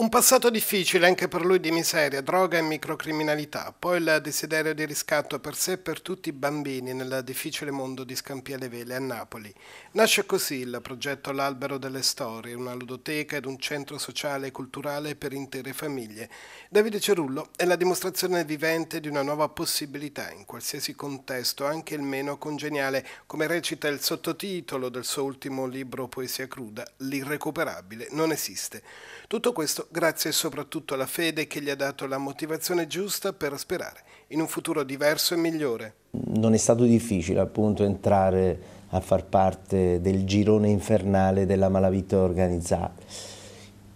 Un passato difficile anche per lui di miseria, droga e microcriminalità, poi il desiderio di riscatto per sé e per tutti i bambini nel difficile mondo di Scampia le Vele a Napoli. Nasce così il progetto L'Albero delle Storie, una ludoteca ed un centro sociale e culturale per intere famiglie. Davide Cerullo è la dimostrazione vivente di una nuova possibilità in qualsiasi contesto, anche il meno congeniale, come recita il sottotitolo del suo ultimo libro Poesia cruda, L'irrecuperabile non esiste. Tutto questo grazie soprattutto alla fede che gli ha dato la motivazione giusta per sperare in un futuro diverso e migliore. Non è stato difficile appunto entrare a far parte del girone infernale della malavita organizzata.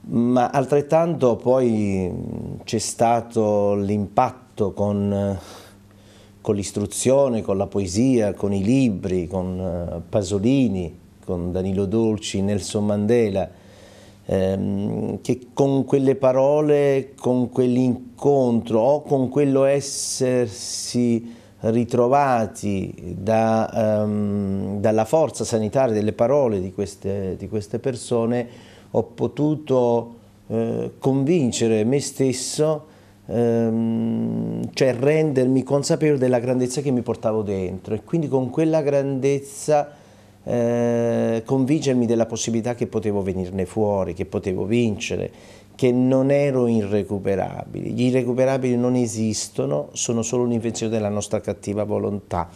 Ma altrettanto poi c'è stato l'impatto con, eh, con l'istruzione, con la poesia, con i libri, con eh, Pasolini, con Danilo Dolci, Nelson Mandela, ehm, che con quelle parole, con quell'incontro o con quello essersi ritrovati da, um, dalla forza sanitaria delle parole di queste, di queste persone, ho potuto eh, convincere me stesso, ehm, cioè rendermi consapevole della grandezza che mi portavo dentro e quindi con quella grandezza eh, convincermi della possibilità che potevo venirne fuori, che potevo vincere, che non ero irrecuperabile. Gli irrecuperabili non esistono, sono solo un'invenzione della nostra cattiva volontà.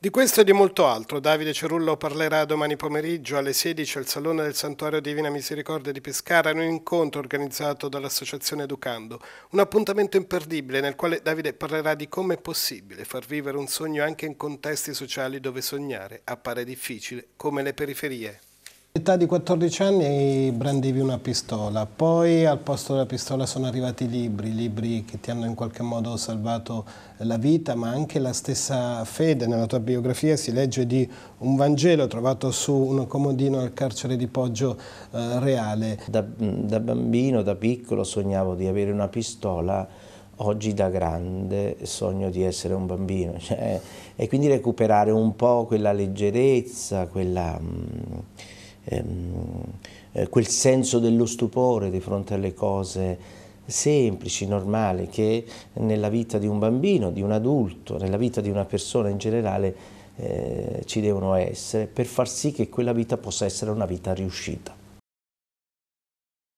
Di questo e di molto altro Davide Cerullo parlerà domani pomeriggio alle 16 al Salone del Santuario Divina Misericordia di Pescara in un incontro organizzato dall'Associazione Educando, un appuntamento imperdibile nel quale Davide parlerà di come è possibile far vivere un sogno anche in contesti sociali dove sognare appare difficile, come le periferie. All'età di 14 anni brandivi una pistola, poi al posto della pistola sono arrivati i libri, libri che ti hanno in qualche modo salvato la vita, ma anche la stessa fede. Nella tua biografia si legge di un Vangelo trovato su un comodino al carcere di Poggio eh, Reale. Da, da bambino, da piccolo, sognavo di avere una pistola oggi da grande sogno di essere un bambino cioè, e quindi recuperare un po' quella leggerezza, quella, mm, Ehm, eh, quel senso dello stupore di fronte alle cose semplici, normali, che nella vita di un bambino, di un adulto, nella vita di una persona in generale eh, ci devono essere per far sì che quella vita possa essere una vita riuscita.